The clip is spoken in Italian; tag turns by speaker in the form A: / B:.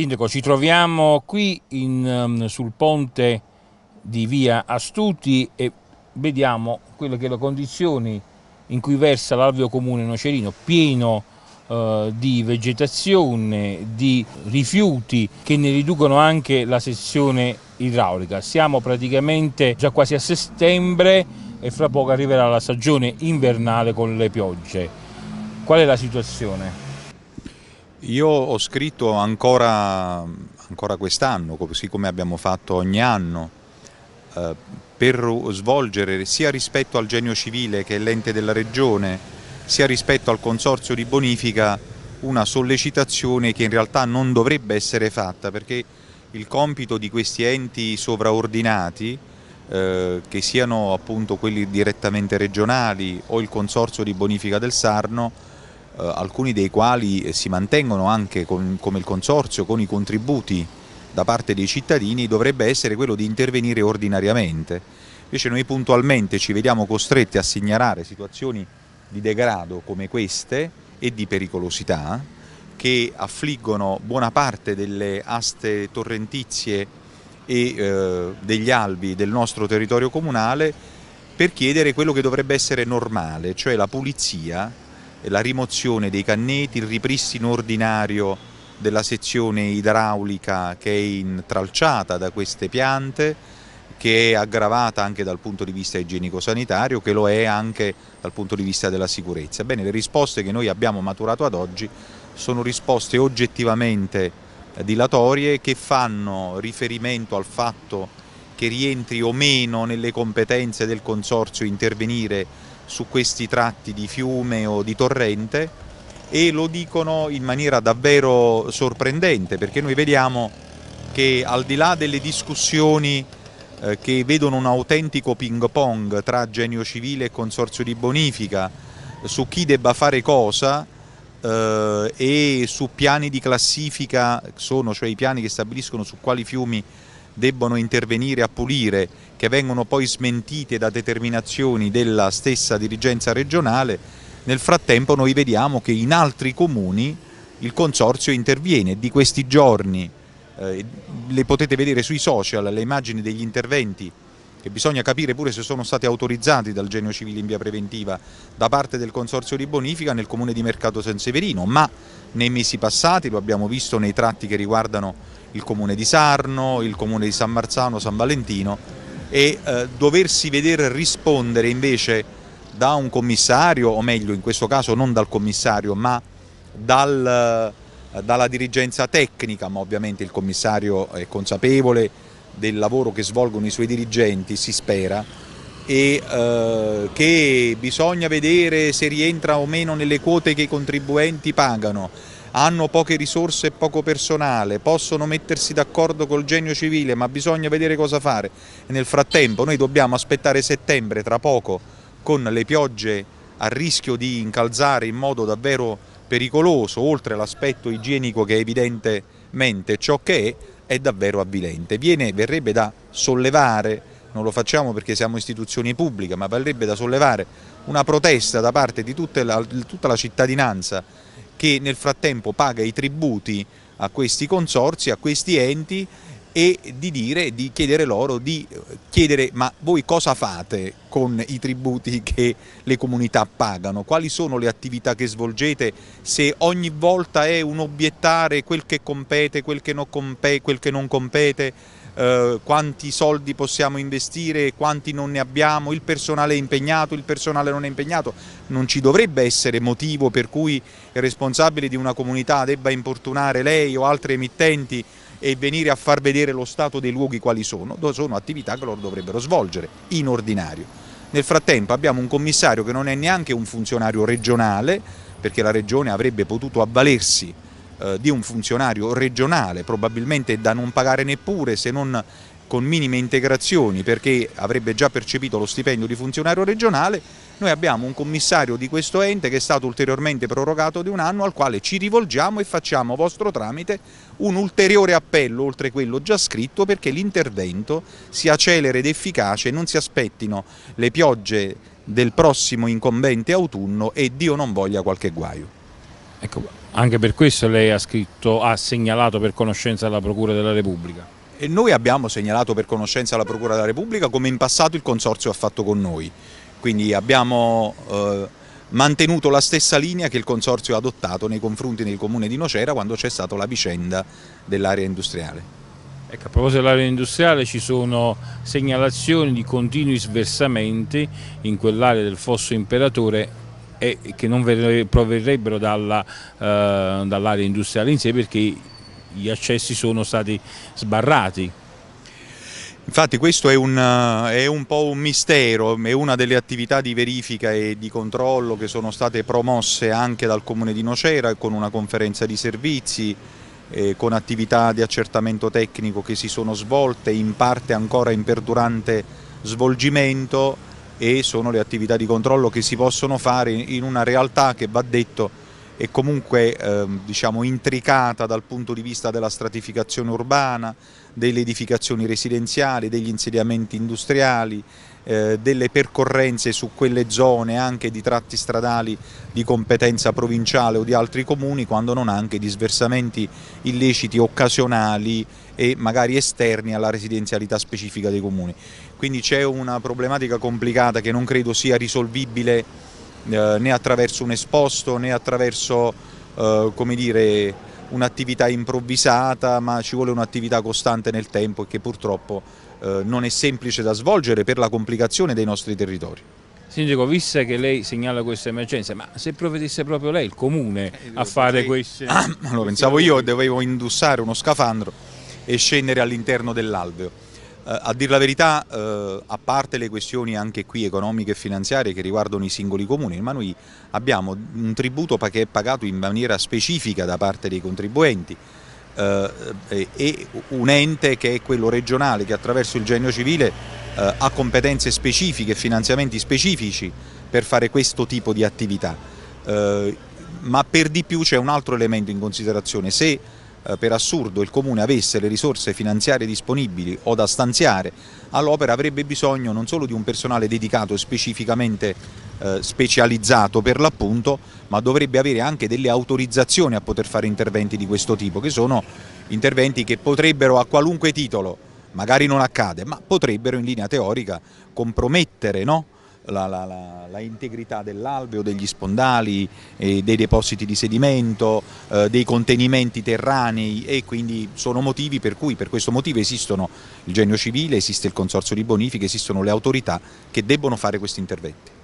A: Sindaco, ci troviamo qui in, um, sul ponte di via Astuti e vediamo quelle che sono le condizioni in cui versa l'alveo comune Nocerino, pieno eh, di vegetazione, di rifiuti che ne riducono anche la sezione idraulica. Siamo praticamente già quasi a settembre e fra poco arriverà la stagione invernale con le piogge. Qual è la situazione?
B: Io ho scritto ancora, ancora quest'anno, così come abbiamo fatto ogni anno, eh, per svolgere sia rispetto al genio civile che è l'ente della regione, sia rispetto al consorzio di bonifica una sollecitazione che in realtà non dovrebbe essere fatta perché il compito di questi enti sovraordinati, eh, che siano appunto quelli direttamente regionali o il consorzio di bonifica del Sarno, eh, alcuni dei quali eh, si mantengono anche con, come il consorzio con i contributi da parte dei cittadini, dovrebbe essere quello di intervenire ordinariamente. Invece noi puntualmente ci vediamo costretti a segnalare situazioni di degrado come queste e di pericolosità che affliggono buona parte delle aste torrentizie e eh, degli albi del nostro territorio comunale per chiedere quello che dovrebbe essere normale, cioè la pulizia eh, la rimozione dei canneti, il ripristino ordinario della sezione idraulica che è intralciata da queste piante, che è aggravata anche dal punto di vista igienico-sanitario, che lo è anche dal punto di vista della sicurezza. Bene, le risposte che noi abbiamo maturato ad oggi sono risposte oggettivamente eh, dilatorie che fanno riferimento al fatto che rientri o meno nelle competenze del Consorzio intervenire su questi tratti di fiume o di torrente e lo dicono in maniera davvero sorprendente perché noi vediamo che al di là delle discussioni eh, che vedono un autentico ping pong tra genio civile e consorzio di bonifica eh, su chi debba fare cosa eh, e su piani di classifica sono cioè i piani che stabiliscono su quali fiumi debbono intervenire a pulire, che vengono poi smentite da determinazioni della stessa dirigenza regionale, nel frattempo noi vediamo che in altri comuni il consorzio interviene. Di questi giorni, eh, le potete vedere sui social, le immagini degli interventi che bisogna capire pure se sono stati autorizzati dal genio civile in via preventiva da parte del consorzio di bonifica nel comune di Mercato San Severino, ma nei mesi passati, lo abbiamo visto nei tratti che riguardano il comune di Sarno, il comune di San Marzano, San Valentino e eh, doversi vedere rispondere invece da un commissario, o meglio in questo caso non dal commissario ma dal, eh, dalla dirigenza tecnica, ma ovviamente il commissario è consapevole del lavoro che svolgono i suoi dirigenti, si spera, e eh, che bisogna vedere se rientra o meno nelle quote che i contribuenti pagano, hanno poche risorse e poco personale, possono mettersi d'accordo col genio civile, ma bisogna vedere cosa fare. E nel frattempo noi dobbiamo aspettare settembre, tra poco, con le piogge a rischio di incalzare in modo davvero pericoloso, oltre all'aspetto igienico che è evidentemente ciò che è, è davvero avvilente. Viene, verrebbe da sollevare non lo facciamo perché siamo istituzioni pubbliche, ma verrebbe da sollevare una protesta da parte di tutta la, tutta la cittadinanza che nel frattempo paga i tributi a questi consorzi, a questi enti e di, dire, di chiedere loro di eh, chiedere ma voi cosa fate con i tributi che le comunità pagano, quali sono le attività che svolgete se ogni volta è un obiettare quel che compete, quel che non compete, quel che non compete eh, quanti soldi possiamo investire, quanti non ne abbiamo, il personale è impegnato, il personale non è impegnato, non ci dovrebbe essere motivo per cui il responsabile di una comunità debba importunare lei o altre emittenti e venire a far vedere lo stato dei luoghi quali sono, sono attività che loro dovrebbero svolgere in ordinario. Nel frattempo abbiamo un commissario che non è neanche un funzionario regionale, perché la regione avrebbe potuto avvalersi eh, di un funzionario regionale, probabilmente da non pagare neppure se non con minime integrazioni perché avrebbe già percepito lo stipendio di funzionario regionale, noi abbiamo un commissario di questo ente che è stato ulteriormente prorogato di un anno al quale ci rivolgiamo e facciamo vostro tramite un ulteriore appello oltre quello già scritto perché l'intervento sia celere ed efficace e non si aspettino le piogge del prossimo incombente autunno e Dio non voglia qualche guaio.
A: Ecco anche per questo lei ha, scritto, ha segnalato per conoscenza alla Procura della Repubblica?
B: E noi abbiamo segnalato per conoscenza alla Procura della Repubblica come in passato il Consorzio ha fatto con noi, quindi abbiamo eh, mantenuto la stessa linea che il Consorzio ha adottato nei confronti del Comune di Nocera quando c'è stata la vicenda dell'area industriale.
A: Ecco, a proposito dell'area industriale ci sono segnalazioni di continui sversamenti in quell'area del Fosso Imperatore e che non proverrebbero eh, dall'area eh, dall industriale in sé perché gli accessi sono stati
B: sbarrati. Infatti questo è un, è un, po' un mistero, è una delle attività di verifica e di controllo che sono state promosse anche dal Comune di Nocera con una conferenza di servizi, eh, con attività di accertamento tecnico che si sono svolte in parte ancora in perdurante svolgimento e sono le attività di controllo che si possono fare in una realtà che va detto è comunque eh, diciamo, intricata dal punto di vista della stratificazione urbana, delle edificazioni residenziali, degli insediamenti industriali, eh, delle percorrenze su quelle zone anche di tratti stradali di competenza provinciale o di altri comuni, quando non anche di sversamenti illeciti occasionali e magari esterni alla residenzialità specifica dei comuni. Quindi c'è una problematica complicata che non credo sia risolvibile eh, né attraverso un esposto né attraverso eh, come dire, un'attività improvvisata ma ci vuole un'attività costante nel tempo e che purtroppo eh, non è semplice da svolgere per la complicazione dei nostri territori.
A: Sindaco, visto che lei segnala questa emergenza, ma se provvedesse proprio lei, il comune,
B: eh, a fare queste... Ah, lo pensavo io, dovevo indussare uno scafandro e scendere all'interno dell'alveo. Eh, a dire la verità, eh, a parte le questioni anche qui economiche e finanziarie che riguardano i singoli comuni, ma noi abbiamo un tributo che è pagato in maniera specifica da parte dei contribuenti eh, e un ente che è quello regionale che attraverso il genio civile ha competenze specifiche e finanziamenti specifici per fare questo tipo di attività. ma per di più c'è un altro elemento in considerazione, se eh, per assurdo il Comune avesse le risorse finanziarie disponibili o da stanziare all'opera avrebbe bisogno non solo di un personale dedicato specificamente eh, specializzato per l'appunto, ma dovrebbe avere anche delle autorizzazioni a poter fare interventi di questo tipo, che sono interventi che potrebbero a qualunque titolo, magari non accade, ma potrebbero in linea teorica compromettere no? la, la, la, la integrità dell'alveo, degli spondali, eh, dei depositi di sedimento, eh, dei contenimenti terranei e quindi sono motivi per cui per questo motivo esistono il genio civile, esiste il consorzio di bonifica, esistono le autorità che debbono fare questi interventi.